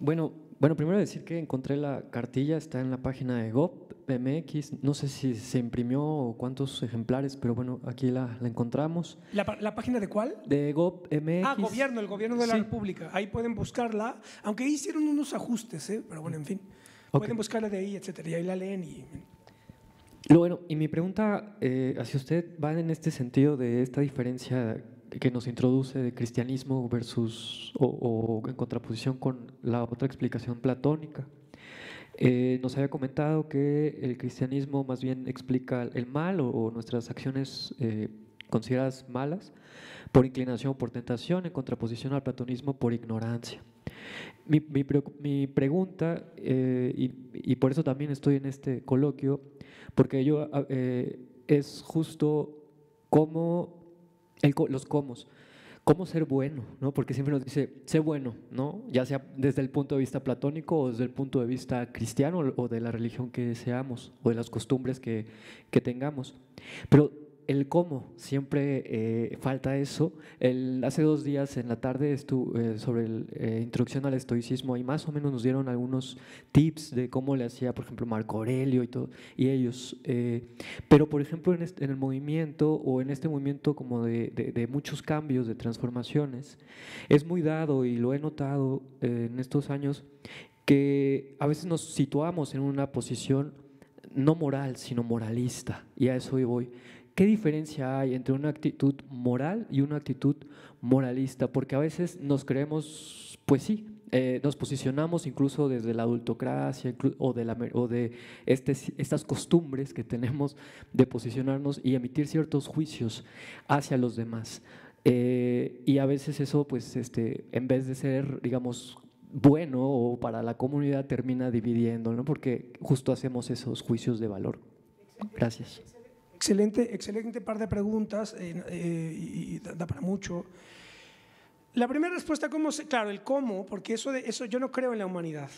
Bueno, bueno, primero decir que encontré la cartilla, está en la página de GOP mx no sé si se imprimió o cuántos ejemplares, pero bueno, aquí la, encontramos. ¿La, página de cuál? De MX. Ah, gobierno, el gobierno de la República. Ahí pueden buscarla, aunque hicieron unos ajustes, ¿eh? pero bueno, en fin. Pueden buscarla de ahí, etcétera, y ahí la leen y. bueno, y mi pregunta eh, hacia usted va en este sentido de esta diferencia que nos introduce de cristianismo versus o en contraposición con la otra explicación platónica. Eh, nos había comentado que el cristianismo más bien explica el mal o, nuestras acciones eh, consideradas malas por inclinación o por tentación, en contraposición al platonismo por ignorancia. Mi, pregunta, eh, y, por eso también estoy en este coloquio, porque yo ah, es justo cómo, los cómo cómo ser bueno, ¿no? Porque siempre nos dice, sé bueno, ¿no? Ya sea desde el punto de vista platónico o desde el punto de vista cristiano o de la religión que seamos o de las costumbres que, que tengamos. Pero el cómo, siempre eh, falta eso. hace dos días en la tarde estuvo eh, sobre la eh, introducción al estoicismo y más o menos nos dieron algunos tips de cómo le hacía, por ejemplo, Marco Aurelio y, todo, y ellos. pero, por ejemplo, en, el movimiento o en este movimiento como de, de, muchos cambios, de transformaciones, es muy dado y lo he notado en estos años que a veces nos situamos en una posición no moral, sino moralista, y a eso hoy voy. ¿Qué diferencia hay entre una actitud moral y una actitud moralista? Porque a veces nos creemos, pues sí, eh, nos posicionamos incluso desde la adultocracia o de, la, de este estas costumbres que tenemos de posicionarnos y emitir ciertos juicios hacia los demás. Eh, y a veces eso, pues, este, en vez de ser, digamos, bueno o para la comunidad, termina dividiendo, ¿no? Porque justo hacemos esos juicios de valor. Gracias. Excelente, excelente par de preguntas eh, eh, y da para mucho. La primera respuesta, ¿cómo claro, el cómo, porque eso, de, eso yo no creo en la humanidad.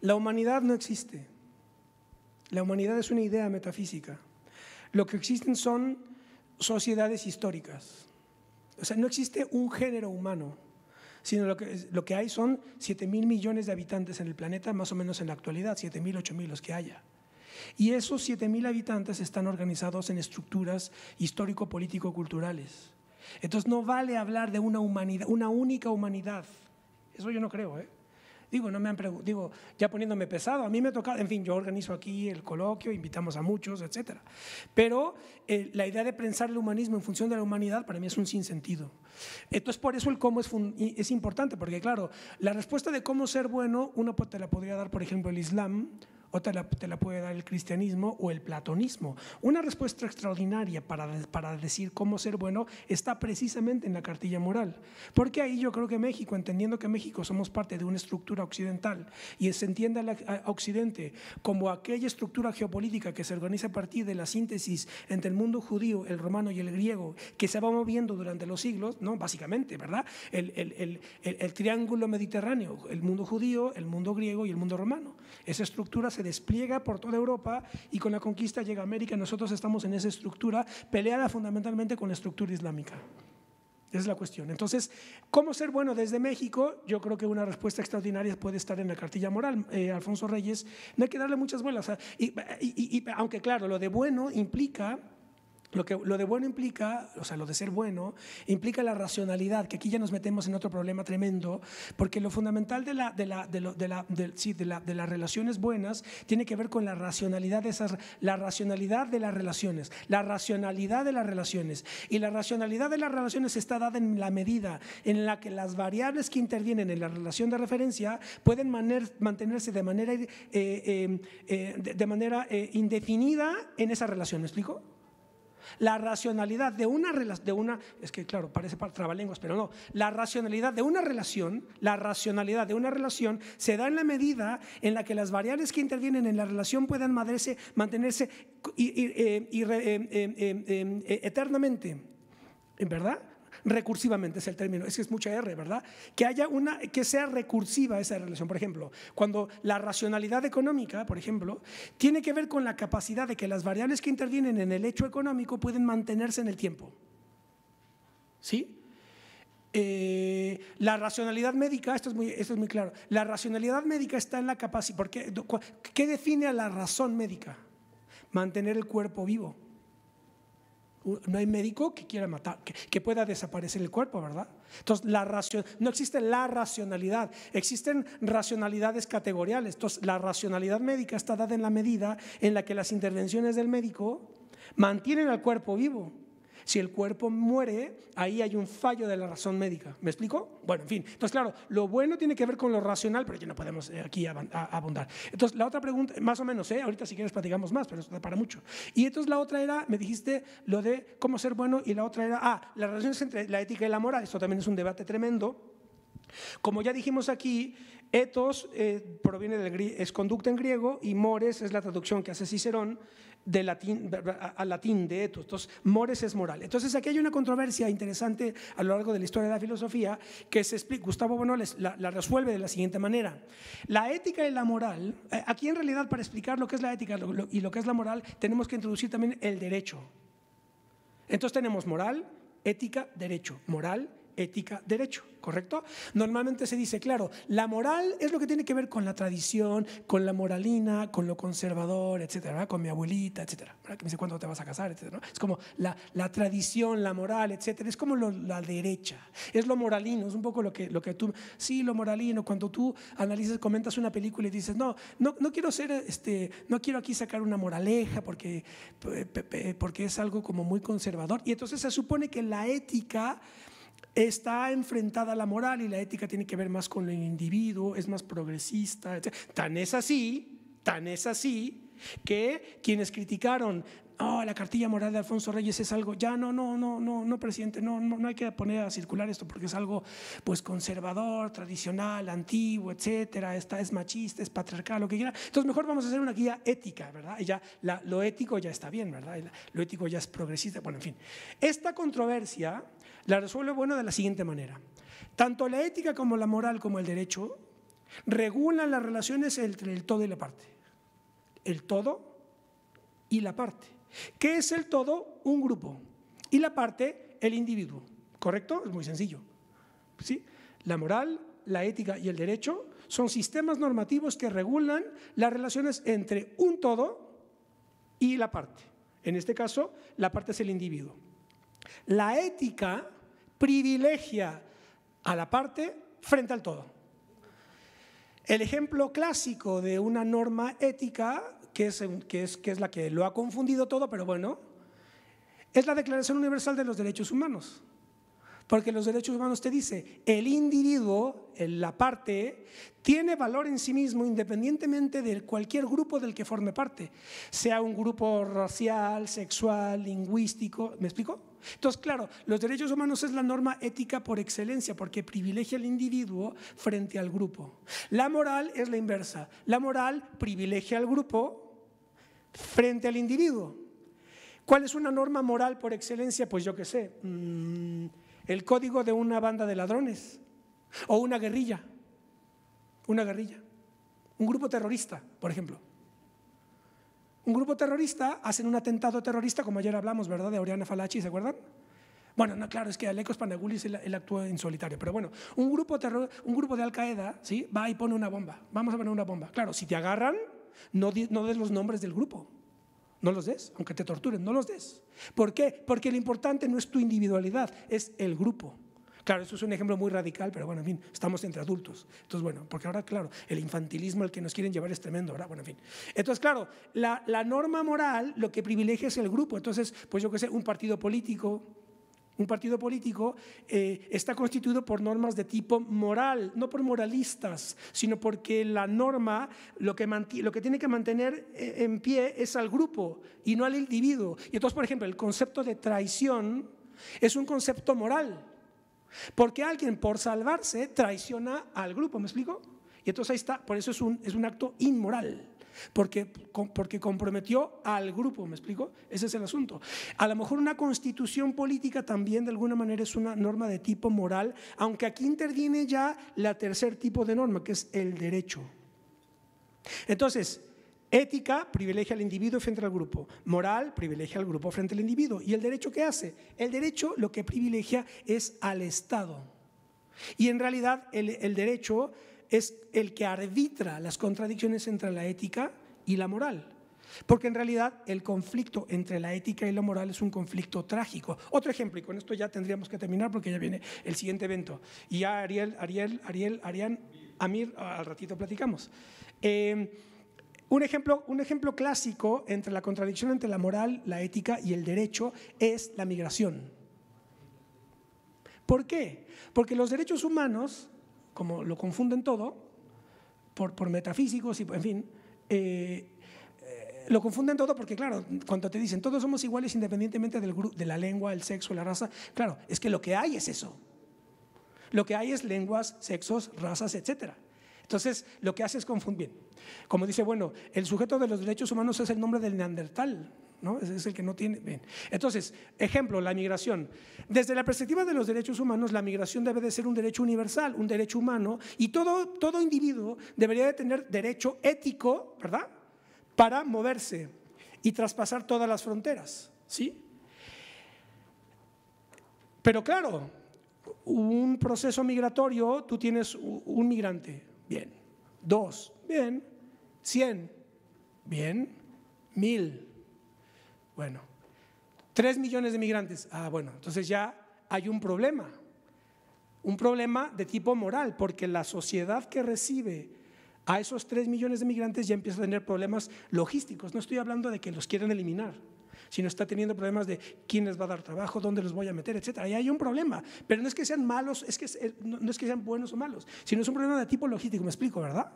La humanidad no existe. La humanidad es una idea metafísica. Lo que existen son sociedades históricas. O sea, no existe un género humano, sino lo que, lo que hay son 7 mil millones de habitantes en el planeta, más o menos en la actualidad, 7 mil, 8 mil los que haya. Y esos 7.000 habitantes están organizados en estructuras histórico-político-culturales. Entonces no vale hablar de una humanidad, una única humanidad. Eso yo no creo, ¿eh? Digo, no me han digo, ya poniéndome pesado, a mí me toca, en fin, yo organizo aquí el coloquio, invitamos a muchos, etcétera. Pero eh, la idea de pensar el humanismo en función de la humanidad para mí es un sinsentido. Entonces, por eso el cómo es, es importante, porque claro, la respuesta de cómo ser bueno, uno te la podría dar, por ejemplo, el Islam, o te la, puede dar el cristianismo o el platonismo. Una respuesta extraordinaria para, para decir cómo ser bueno está precisamente en la cartilla moral, porque ahí yo creo que México, entendiendo que México somos parte de una estructura occidental y se entiende a Occidente como aquella estructura geopolítica que se organiza a partir de la síntesis entre el mundo judío, el romano y el griego, que se va moviendo durante los siglos, ¿no? básicamente, ¿verdad? El, el triángulo mediterráneo, el mundo judío, el mundo griego y el mundo romano. Esa estructura se despliega por toda Europa y con la conquista llega América. Nosotros estamos en esa estructura peleada fundamentalmente con la estructura islámica. Esa es la cuestión. Entonces, ¿cómo ser bueno desde México? Yo creo que una respuesta extraordinaria puede estar en la cartilla moral. Eh, Alfonso Reyes, no hay que darle muchas vuelas. y, y, aunque claro, lo de bueno implica lo, que, lo de bueno implica, o sea, lo de ser bueno, implica la racionalidad, que aquí ya nos metemos en otro problema tremendo, porque lo fundamental de, de, las relaciones buenas tiene que ver con la racionalidad de esas, la racionalidad de las relaciones, la racionalidad de las relaciones. Y la racionalidad de las relaciones está dada en la medida en la que las variables que intervienen en la relación de referencia pueden mantenerse de manera, eh, eh, eh, de manera indefinida en esa relación, ¿me explico? La racionalidad de una relación, de una, es que claro, parece para trabalenguas, pero no. La racionalidad de una relación, la racionalidad de una relación se da en la medida en la que las variables que intervienen en la relación puedan madrese, mantenerse eternamente y, eternamente. ¿Verdad? recursivamente es el término, es que es mucha R, ¿verdad? Que haya una, que sea recursiva esa relación, por ejemplo, cuando la racionalidad económica, por ejemplo, tiene que ver con la capacidad de que las variables que intervienen en el hecho económico pueden mantenerse en el tiempo. ¿Sí? Eh, la racionalidad médica, esto es, muy, esto es muy claro, la racionalidad médica está en la capacidad, ¿qué define a la razón médica? Mantener el cuerpo vivo no hay médico que quiera matar, que, pueda desaparecer el cuerpo, ¿verdad? Entonces, la no existe la racionalidad, existen racionalidades categoriales. Entonces, la racionalidad médica está dada en la medida en la que las intervenciones del médico mantienen al cuerpo vivo si el cuerpo muere, ahí hay un fallo de la razón médica. ¿Me explico? Bueno, en fin. Entonces, claro, lo bueno tiene que ver con lo racional, pero ya no podemos eh, aquí abundar. Entonces, la otra pregunta, más o menos, ¿eh? ahorita si quieres platicamos más, pero para mucho. Y entonces la otra era, me dijiste lo de cómo ser bueno y la otra era, ah, las relaciones entre la ética y la moral. Esto también es un debate tremendo. Como ya dijimos aquí, etos eh, proviene del, es conducta en griego y mores es la traducción que hace Cicerón de latín, al latín de etos. Entonces, mores es moral. Entonces, aquí hay una controversia interesante a lo largo de la historia de la filosofía que se explica, Gustavo Bonoles la, la resuelve de la siguiente manera. La ética y la moral, eh, aquí en realidad para explicar lo que es la ética y lo que es la moral, tenemos que introducir también el derecho. Entonces tenemos moral, ética, derecho. Moral, ética, derecho, ¿correcto? Normalmente se dice, claro, la moral es lo que tiene que ver con la tradición, con la moralina, con lo conservador, etcétera, con mi abuelita, etcétera, que me dice cuándo te vas a casar, etcétera. Es como la, tradición, la moral, etcétera, es como la derecha, es lo moralino, es un poco lo que, lo que tú, sí, lo moralino, cuando tú analizas, comentas una película y dices, no, no, no quiero ser, este, no quiero aquí sacar una moraleja porque, porque es algo como muy conservador, y entonces se supone que la ética está enfrentada la moral y la ética tiene que ver más con el individuo, es más progresista. Tan es así, tan es así, que quienes criticaron oh, la cartilla moral de Alfonso Reyes es algo, ya no, no, no, no, no, presidente, no, no, no hay que poner a circular esto porque es algo pues conservador, tradicional, antiguo, etcétera, está, es machista, es patriarcal, lo que quiera. Entonces mejor vamos a hacer una guía ética, ¿verdad? ya lo ético ya está bien, ¿verdad? lo ético ya es progresista, bueno, en fin. Esta controversia la resuelve, bueno, de la siguiente manera. Tanto la ética como la moral como el derecho regulan las relaciones entre el todo y la parte. El todo y la parte. ¿Qué es el todo? Un grupo. Y la parte, el individuo. ¿Correcto? Es muy sencillo. ¿Sí? La moral, la ética y el derecho son sistemas normativos que regulan las relaciones entre un todo y la parte. En este caso, la parte es el individuo. La ética privilegia a la parte frente al todo. El ejemplo clásico de una norma ética, que es, que es, la que lo ha confundido todo, pero bueno, es la Declaración Universal de los Derechos Humanos. Porque los derechos humanos te dice, el individuo, la parte, tiene valor en sí mismo independientemente de cualquier grupo del que forme parte, sea un grupo racial, sexual, lingüístico, ¿me explico? Entonces, claro, los derechos humanos es la norma ética por excelencia, porque privilegia al individuo frente al grupo. La moral es la inversa. La moral privilegia al grupo frente al individuo. ¿Cuál es una norma moral por excelencia? Pues yo qué sé, mm, el código de una banda de ladrones o una guerrilla, una guerrilla, un grupo terrorista, por ejemplo un grupo terrorista, hacen un atentado terrorista, como ayer hablamos, ¿verdad? De Oriana Falachi, ¿se acuerdan? Bueno, no, claro, es que Alecos Panagulis él, actuó actúa en solitario, pero bueno, un grupo, terror, un grupo de Al-Qaeda ¿sí? va y pone una bomba, vamos a poner una bomba. Claro, si te agarran, no, no des los nombres del grupo, no los des, aunque te torturen, no los des. ¿Por qué? Porque lo importante no es tu individualidad, es el grupo. Claro, eso es un ejemplo muy radical, pero bueno, en fin, estamos entre adultos. Entonces, bueno, porque ahora, claro, el infantilismo al que nos quieren llevar es tremendo, ¿verdad? Bueno, en fin. Entonces, claro, la, la norma moral lo que privilegia es el grupo. Entonces, pues yo qué sé, un partido político, un partido político eh, está constituido por normas de tipo moral, no por moralistas, sino porque la norma lo que, lo que tiene que mantener eh, en pie es al grupo y no al individuo. Y entonces, por ejemplo, el concepto de traición es un concepto moral porque alguien por salvarse traiciona al grupo, ¿me explico? Y entonces ahí está, por eso es un, acto inmoral. Porque, porque comprometió al grupo, ¿me explico? Ese es el asunto. A lo mejor una constitución política también de alguna manera es una norma de tipo moral, aunque aquí interviene ya la tercer tipo de norma, que es el derecho. Entonces, Ética privilegia al individuo frente al grupo. Moral privilegia al grupo frente al individuo. ¿Y el derecho qué hace? El derecho lo que privilegia es al Estado. Y en realidad el, derecho es el que arbitra las contradicciones entre la ética y la moral. Porque en realidad el conflicto entre la ética y la moral es un conflicto trágico. Otro ejemplo, y con esto ya tendríamos que terminar porque ya viene el siguiente evento. Y ya Ariel, Ariel, Ariel, Arián, Amir, al ratito platicamos. Eh, un ejemplo, un ejemplo clásico entre la contradicción entre la moral, la ética y el derecho es la migración. ¿Por qué? Porque los derechos humanos, como lo confunden todo, por, por metafísicos y en fin, eh, eh, lo confunden todo porque, claro, cuando te dicen todos somos iguales independientemente del, de la lengua, el sexo, la raza, claro, es que lo que hay es eso. Lo que hay es lenguas, sexos, razas, etc. Entonces, lo que hace es confundir. Como dice, bueno, el sujeto de los derechos humanos es el nombre del neandertal, ¿no? Es, el que no tiene. Bien. Entonces, ejemplo, la migración. Desde la perspectiva de los derechos humanos, la migración debe de ser un derecho universal, un derecho humano, y todo, todo individuo debería de tener derecho ético, ¿verdad? Para moverse y traspasar todas las fronteras, ¿sí? Pero claro, un proceso migratorio, tú tienes un migrante, bien. Dos, bien. 100. Bien. Mil. Bueno. tres millones de migrantes. Ah, bueno, entonces ya hay un problema. Un problema de tipo moral, porque la sociedad que recibe a esos tres millones de migrantes ya empieza a tener problemas logísticos. No estoy hablando de que los quieran eliminar, sino está teniendo problemas de quién les va a dar trabajo, dónde los voy a meter, etcétera. Ahí hay un problema, pero no es que sean malos, es que, no es que sean buenos o malos, sino es un problema de tipo logístico. ¿Me explico, verdad?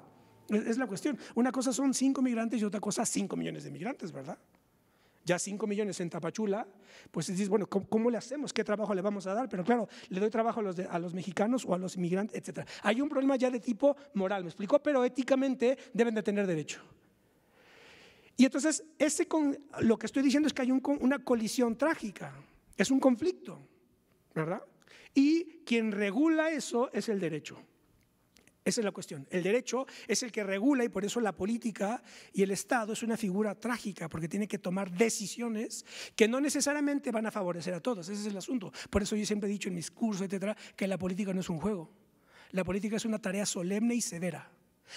Es, la cuestión. Una cosa son cinco migrantes y otra cosa cinco millones de migrantes, ¿verdad? ya cinco millones en Tapachula, pues dices, bueno, ¿cómo, le hacemos? ¿Qué trabajo le vamos a dar? Pero claro, le doy trabajo a los, a los mexicanos o a los inmigrantes, etcétera. Hay un problema ya de tipo moral, me explicó, pero éticamente deben de tener derecho. Y entonces, ese con, lo que estoy diciendo es que hay un, una colisión trágica, es un conflicto, ¿verdad? Y quien regula eso es el derecho. Esa es la cuestión. El derecho es el que regula y por eso la política y el Estado es una figura trágica porque tiene que tomar decisiones que no necesariamente van a favorecer a todos. Ese es el asunto. Por eso yo siempre he dicho en mis cursos, etcétera, que la política no es un juego. La política es una tarea solemne y severa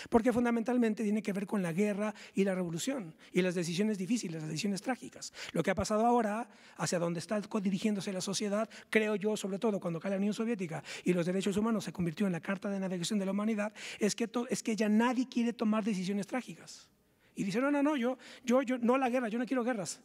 porque fundamentalmente tiene que ver con la guerra y la revolución y las decisiones difíciles, las decisiones trágicas. Lo que ha pasado ahora, hacia donde está dirigiéndose la sociedad, creo yo, sobre todo cuando cae la Unión Soviética y los derechos humanos se convirtió en la Carta de Navegación de la Humanidad, es que, ya nadie quiere tomar decisiones trágicas. Y dice, no, no, no, yo, yo, yo, no la guerra, yo no quiero guerras.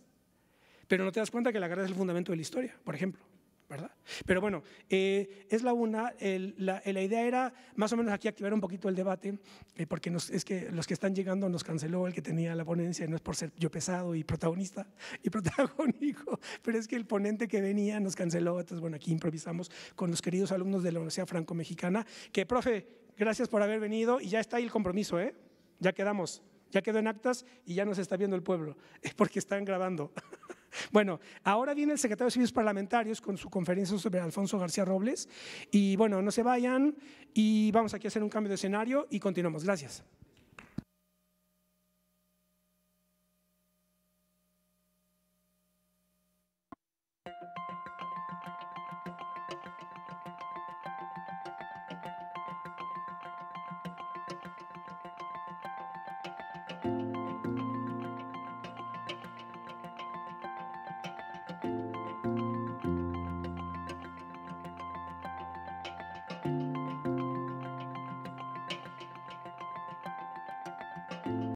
Pero no te das cuenta que la guerra es el fundamento de la historia, por ejemplo. ¿verdad? Pero bueno, eh, es la una, eh, la, idea era más o menos aquí activar un poquito el debate, eh, porque nos, es que los que están llegando nos canceló el que tenía la ponencia, no es por ser yo pesado y protagonista y protagónico, pero es que el ponente que venía nos canceló, entonces bueno, aquí improvisamos con los queridos alumnos de la Universidad Franco-Mexicana, que profe, gracias por haber venido y ya está ahí el compromiso, ¿eh? Ya quedamos, ya quedó en actas y ya nos está viendo el pueblo, porque están grabando. Bueno, ahora viene el secretario de Servicios Parlamentarios con su conferencia sobre Alfonso García Robles. Y bueno, no se vayan y vamos aquí a hacer un cambio de escenario y continuamos. Gracias.